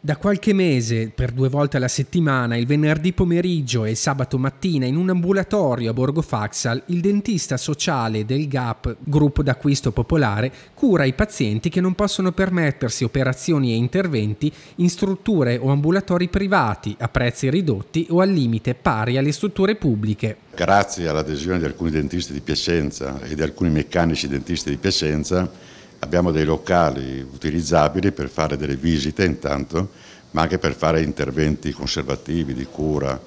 Da qualche mese, per due volte alla settimana, il venerdì pomeriggio e il sabato mattina, in un ambulatorio a Borgo Faxal, il dentista sociale del GAP, gruppo d'acquisto popolare, cura i pazienti che non possono permettersi operazioni e interventi in strutture o ambulatori privati a prezzi ridotti o al limite pari alle strutture pubbliche. Grazie all'adesione di alcuni dentisti di Piacenza e di alcuni meccanici dentisti di Piacenza, abbiamo dei locali utilizzabili per fare delle visite intanto, ma anche per fare interventi conservativi di cura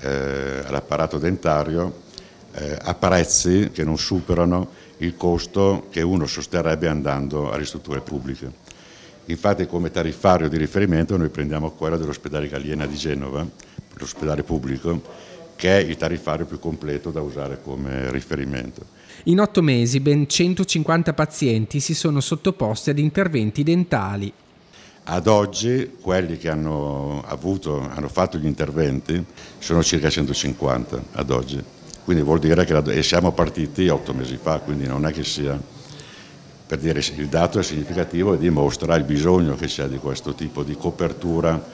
eh, all'apparato dentario eh, a prezzi che non superano il costo che uno sosterrebbe andando alle strutture pubbliche. Infatti come tariffario di riferimento noi prendiamo quello dell'ospedale Galliena di Genova, l'ospedale pubblico, che è il tariffario più completo da usare come riferimento. In otto mesi ben 150 pazienti si sono sottoposti ad interventi dentali. Ad oggi quelli che hanno, avuto, hanno fatto gli interventi sono circa 150 ad oggi, quindi vuol dire che la, siamo partiti otto mesi fa, quindi non è che sia, per dire il dato è significativo e dimostra il bisogno che c'è di questo tipo di copertura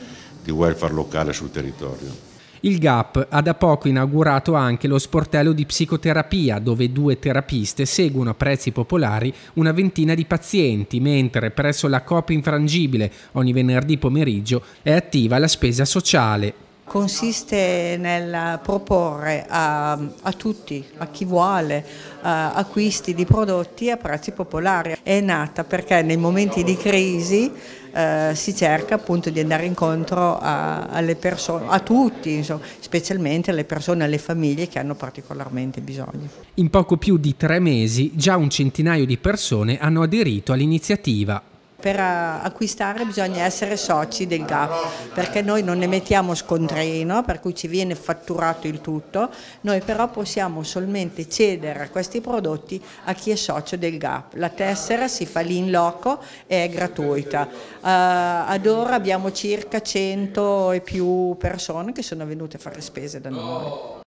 di welfare locale sul territorio. Il GAP ha da poco inaugurato anche lo sportello di psicoterapia, dove due terapiste seguono a prezzi popolari una ventina di pazienti, mentre presso la COP Infrangibile ogni venerdì pomeriggio è attiva la spesa sociale consiste nel proporre a, a, tutti, a chi vuole, uh, acquisti di prodotti a prezzi popolari. È nata perché nei momenti di crisi eh, si cerca appunto di andare incontro a, alle persone, a tutti, insomma, specialmente alle persone, alle famiglie che hanno particolarmente bisogno. In poco più di tre mesi già un centinaio di persone hanno aderito all'iniziativa per eh, acquistare bisogna essere soci del GAP perché noi non ne mettiamo scontrino per cui ci viene fatturato il tutto, noi però possiamo solamente cedere questi prodotti a chi è socio del GAP. La tessera si fa lì in loco e è gratuita. Eh, ad ora abbiamo circa 100 e più persone che sono venute a fare spese da noi.